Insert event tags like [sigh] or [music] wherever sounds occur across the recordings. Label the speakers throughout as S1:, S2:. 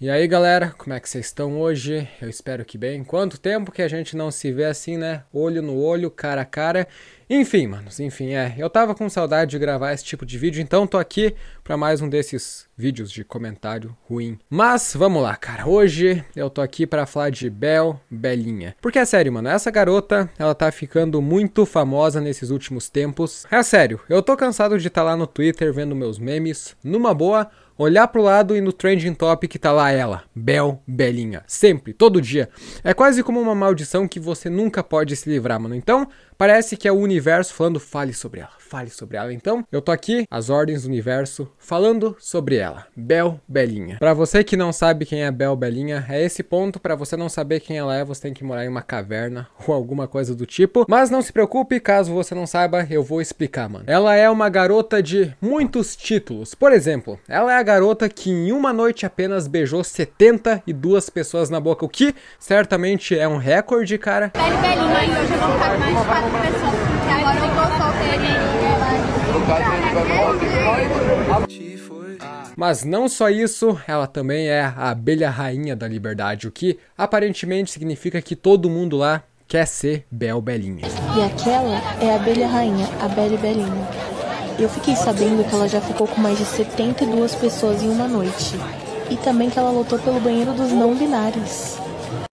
S1: E aí galera, como é que vocês estão hoje? Eu espero que bem. Quanto tempo que a gente não se vê assim, né? Olho no olho, cara a cara. Enfim, manos, enfim, é. Eu tava com saudade de gravar esse tipo de vídeo, então tô aqui para mais um desses vídeos de comentário ruim. Mas vamos lá, cara. Hoje eu tô aqui para falar de Bel Belinha. Porque é sério, mano, essa garota, ela tá ficando muito famosa nesses últimos tempos. É sério, eu tô cansado de estar tá lá no Twitter vendo meus memes, numa boa, olhar pro lado e no trending topic tá lá ela, Bel Belinha, sempre, todo dia. É quase como uma maldição que você nunca pode se livrar, mano. Então, parece que é o universo universo falando, fale sobre ela, fale sobre ela. Então, eu tô aqui, as ordens do universo, falando sobre ela, Bel Belinha. Para você que não sabe quem é Bel Belinha, é esse ponto, para você não saber quem ela é, você tem que morar em uma caverna [laughs] ou alguma coisa do tipo. Mas não se preocupe, caso você não saiba, eu vou explicar, mano. Ela é uma garota de muitos títulos. Por exemplo, ela é a garota que em uma noite apenas beijou 72 pessoas na boca, o que certamente é um recorde, cara. Bel Belinha, hoje eu vou ficar mais de pessoas. Mas não só isso, ela também é a abelha rainha da liberdade, o que aparentemente significa que todo mundo lá quer ser Bel Belinha. E aquela é a abelha rainha, a Bel Belinha. Eu fiquei sabendo que ela já ficou com mais de 72 pessoas em uma noite. E também que ela lutou pelo banheiro dos não binários.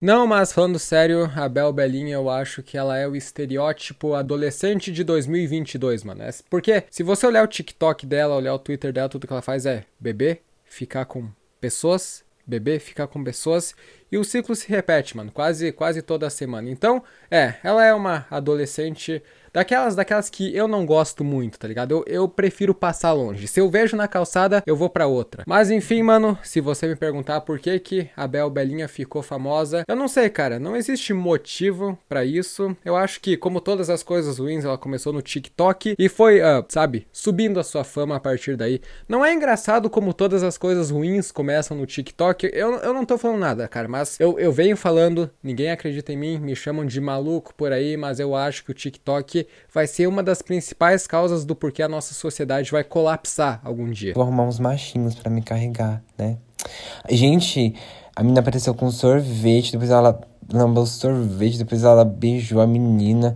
S1: Não, mas falando sério, a Bel Belinha eu acho que ela é o estereótipo adolescente de 2022, mano. É, porque se você olhar o TikTok dela, olhar o Twitter dela, tudo que ela faz é beber, ficar com pessoas, beber, ficar com pessoas e o ciclo se repete, mano, quase quase toda semana. Então, é, ela é uma adolescente daquelas daquelas que eu não gosto muito, tá ligado? Eu, eu prefiro passar longe. Se eu vejo na calçada, eu vou para outra. Mas enfim, mano, se você me perguntar por que que a Bel Belinha ficou famosa, eu não sei, cara, não existe motivo para isso. Eu acho que, como todas as coisas ruins, ela começou no TikTok e foi, uh, sabe, subindo a sua fama a partir daí. Não é engraçado como todas as coisas ruins começam no TikTok? Eu, eu não tô falando nada, cara, mas eu, eu venho falando, ninguém acredita em mim, me chamam de maluco por aí, mas eu acho que o TikTok vai ser uma das principais causas do porquê a nossa sociedade vai colapsar algum dia. Vou arrumar uns machinhos para me carregar, né? Gente, a menina apareceu com sorvete, depois ela lambou sorvete, depois ela beijou a menina.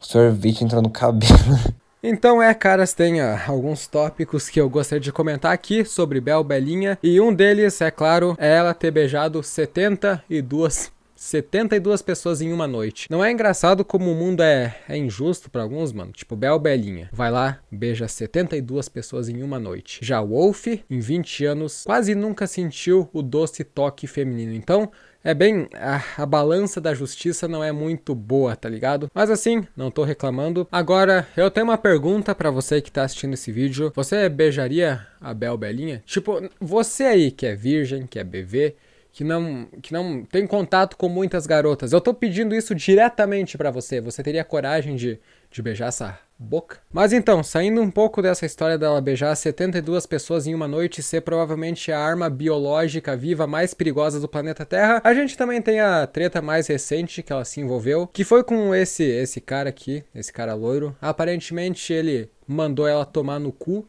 S1: O sorvete entrou no cabelo. [laughs] Então é, caras, tem alguns tópicos que eu gostaria de comentar aqui sobre Bel Belinha, e um deles, é claro, é ela ter beijado 72 72 pessoas em uma noite. Não é engraçado como o mundo é, é injusto para alguns, mano? Tipo, Bel Belinha. Vai lá, beija 72 pessoas em uma noite. Já Wolf, em 20 anos, quase nunca sentiu o doce toque feminino. Então, é bem, a, a, balança da justiça não é muito boa, tá ligado? Mas assim, não tô reclamando. Agora, eu tenho uma pergunta para você que tá assistindo esse vídeo. Você beijaria a Bel Belinha? Tipo, você aí que é virgem, que é bebê, que não, que não tem contato com muitas garotas. Eu tô pedindo isso diretamente para você. Você teria coragem de, de beijar essa boca. Mas então, saindo um pouco dessa história dela beijar 72 pessoas em uma noite e ser provavelmente a arma biológica viva mais perigosa do planeta Terra, a gente também tem a treta mais recente que ela se envolveu, que foi com esse esse cara aqui, esse cara loiro. Aparentemente ele mandou ela tomar no cu.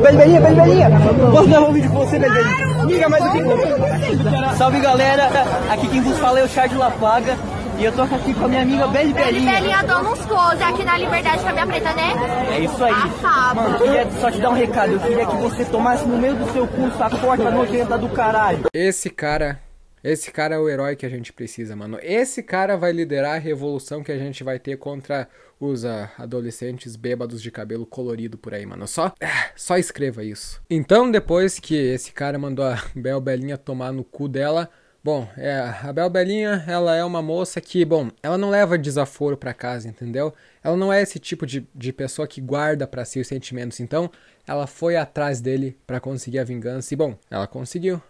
S1: Belbelinha, Belbelinha! Posso gravar um vídeo com você, Belbelinha? Amiga, mais o que Salve galera, aqui quem vos fala é o Chá de Lapaga. E eu tô aqui com a minha amiga Beli Belinha. Beli Belinha dando uns close aqui na Liberdade Cabia Preta, né? É isso aí. Arraba. Mano, eu queria só te dar um recado. Eu queria que você tomasse no meio do seu curso a porta nojenta do caralho. Esse cara... Esse cara é o herói que a gente precisa, mano. Esse cara vai liderar a revolução que a gente vai ter contra os uh, adolescentes bêbados de cabelo colorido por aí, mano. Só, ah, só escreva isso. Então, depois que esse cara mandou a [laughs] Bel Belinha tomar no cu dela, Bom, é, a Bel Belinha, ela é uma moça que, bom, ela não leva desaforo para casa, entendeu? Ela não é esse tipo de, de pessoa que guarda para si os sentimentos. Então, ela foi atrás dele para conseguir a vingança e, bom, ela conseguiu.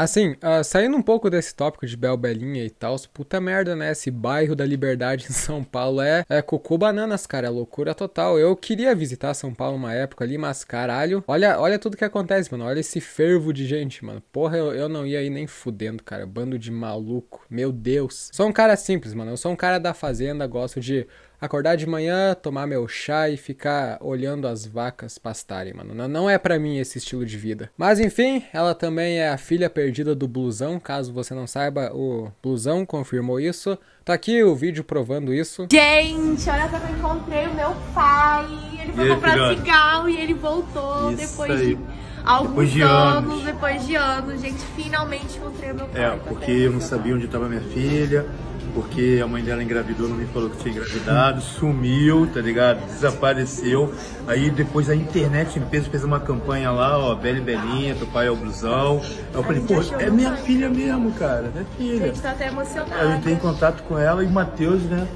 S1: Assim, uh, saindo um pouco desse tópico de Bel Belinha e tal, puta merda, né? Esse bairro da Liberdade em São Paulo é, é cocô bananas, cara, é loucura total. Eu queria visitar São Paulo uma época ali, mas caralho, olha, olha tudo que acontece, mano. Olha esse fervo de gente, mano. Porra, eu, eu não ia aí nem fudendo, cara. Bando de maluco. Meu Deus. Sou um cara simples, mano. Eu sou um cara da fazenda, gosto de acordar de manhã, tomar meu chá e ficar olhando as vacas pastarem, mano. Não é para mim esse estilo de vida. Mas enfim, ela também é a filha perdida do Blusão, caso você não saiba, o Blusão confirmou isso. Tá aqui o vídeo provando isso. Gente, olha que eu encontrei o meu pai. Ele foi e comprar cigarro e ele voltou isso depois aí. de
S2: alguns depois de anos, anos,
S1: depois de anos, gente, finalmente encontrei meu pai. É, tá porque eu não sabia onde estava minha filha, porque a mãe dela engravidou, não me falou que tinha engravidado, sumiu, tá ligado? Desapareceu. Aí depois a internet em peso fez uma campanha lá, ó, Bela e Belinha, teu pai é o blusão. Aí eu falei, pô, é minha filha mesmo, cara, é filha. A gente tá até emocionado. Aí eu entrei em contato com ela e o Matheus, né?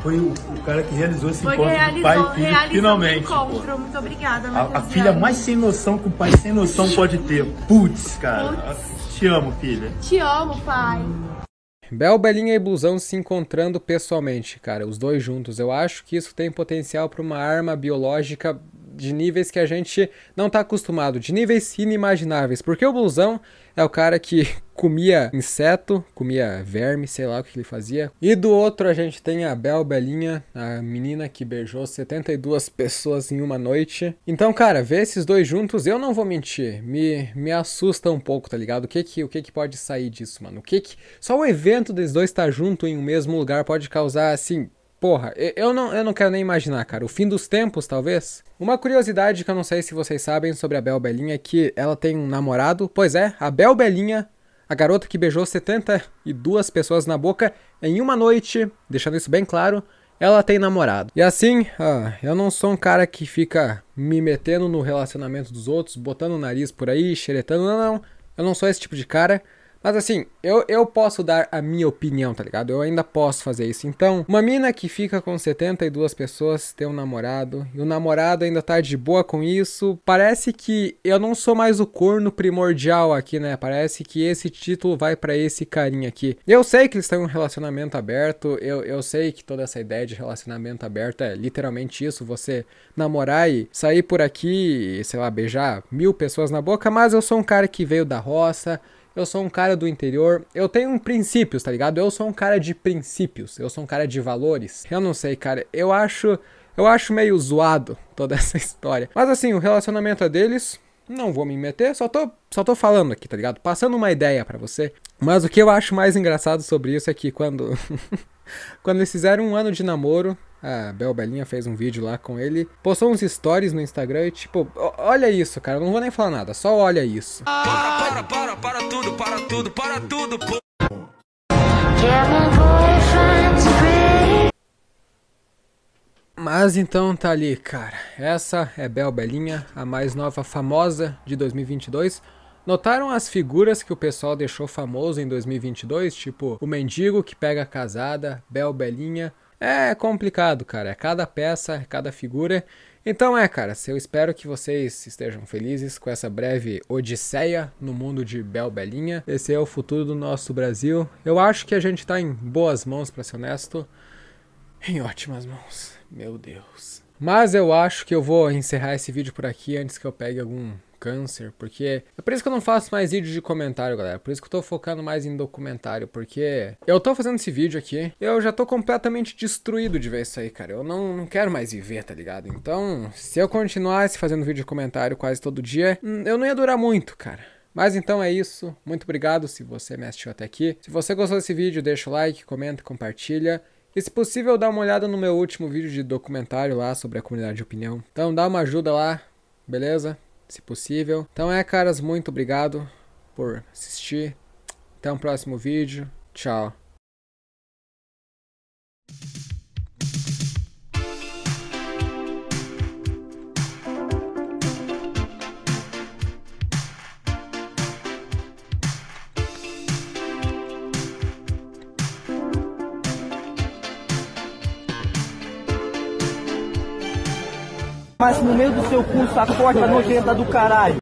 S1: foi o, o cara que realizou esse foi encontro realizou, pai e filho, finalmente. Encontro. Muito obrigada, A, a filha mais sem noção que o pai sem noção pode ter. Putz, cara. Puts. Te amo, filha. Te amo, pai. Bel, Belinha e Blusão se encontrando pessoalmente, cara, os dois juntos. Eu acho que isso tem potencial para uma arma biológica de níveis que a gente não está acostumado, de níveis inimagináveis. Porque o blusão é o cara que [laughs] comia inseto, comia verme, sei lá o que ele fazia. E do outro a gente tem a Bel Belinha, a menina que beijou 72 pessoas em uma noite. Então, cara, ver esses dois juntos, eu não vou mentir, me, me assusta um pouco, tá ligado? O que que, o que que pode sair disso, mano? O que que... Só o evento desses dois estar tá junto em um mesmo lugar pode causar, assim, Porra, eu não, eu não quero nem imaginar, cara. O fim dos tempos, talvez? Uma curiosidade que eu não sei se vocês sabem sobre a Bel Belinha é que ela tem um namorado. Pois é, a Bel Belinha, a garota que beijou 72 pessoas na boca em uma noite, deixando isso bem claro, ela tem namorado. E assim, ah, eu não sou um cara que fica me metendo no relacionamento dos outros, botando o nariz por aí, xeretando, não, não. Eu não sou esse tipo de cara. Mas assim, eu, eu posso dar a minha opinião, tá ligado? Eu ainda posso fazer isso. Então, uma mina que fica com 72 pessoas tem um namorado, e o namorado ainda tá de boa com isso, parece que eu não sou mais o corno primordial aqui, né? Parece que esse título vai para esse carinha aqui. Eu sei que eles têm um relacionamento aberto, eu, eu sei que toda essa ideia de relacionamento aberto é literalmente isso, você namorar e sair por aqui e, sei lá, beijar mil pessoas na boca, mas eu sou um cara que veio da roça, eu sou um cara do interior, eu tenho um princípios, tá ligado? Eu sou um cara de princípios, eu sou um cara de valores. Eu não sei, cara, eu acho, eu acho meio zoado toda [laughs] essa história. Mas assim, o relacionamento é deles, não vou me meter, só tô, só tô falando aqui, tá ligado? Passando uma ideia para você. Mas o que eu acho mais engraçado sobre isso é que quando. [laughs] quando eles fizeram um ano de namoro, a Bel Belinha fez um vídeo lá com ele, postou uns stories no Instagram e tipo, olha isso, cara, não vou nem falar nada, só olha isso. Para, para, para, para tudo, para tudo, para tudo, pô. Mas então tá ali, cara. Essa é Bel Belinha, a mais nova famosa de 2022. Notaram as figuras que o pessoal deixou famoso em 2022? Tipo, o mendigo que pega a casada, Bel Belinha. É complicado, cara. É cada peça, é cada figura. Então é, cara. Eu espero que vocês estejam felizes com essa breve odisseia no mundo de Bel Belinha. Esse é o futuro do nosso Brasil. Eu acho que a gente tá em boas mãos, pra ser honesto. Em ótimas mãos. Meu Deus. Mas eu acho que eu vou encerrar esse vídeo por aqui antes que eu pegue algum câncer, porque é por isso que eu não faço mais vídeo de comentário, galera. É por isso que eu tô focando mais em documentário, porque eu tô fazendo esse vídeo aqui, eu já tô completamente destruído de ver isso aí, cara. Eu não, não quero mais viver, tá ligado? Então, se eu continuasse fazendo vídeo de comentário quase todo dia, hum, eu não ia durar muito, cara. Mas então é isso. Muito obrigado se você me assistiu até aqui. Se você gostou desse vídeo, deixa o like, comenta, compartilha. E se possível, dá uma olhada no meu último vídeo de documentário lá sobre a comunidade de opinião. Então dá uma ajuda lá, beleza? Se possível. Então é, caras, muito obrigado por assistir. Até o um próximo vídeo. Tchau. Mas no meio do seu curso, a não é nojenta do caralho.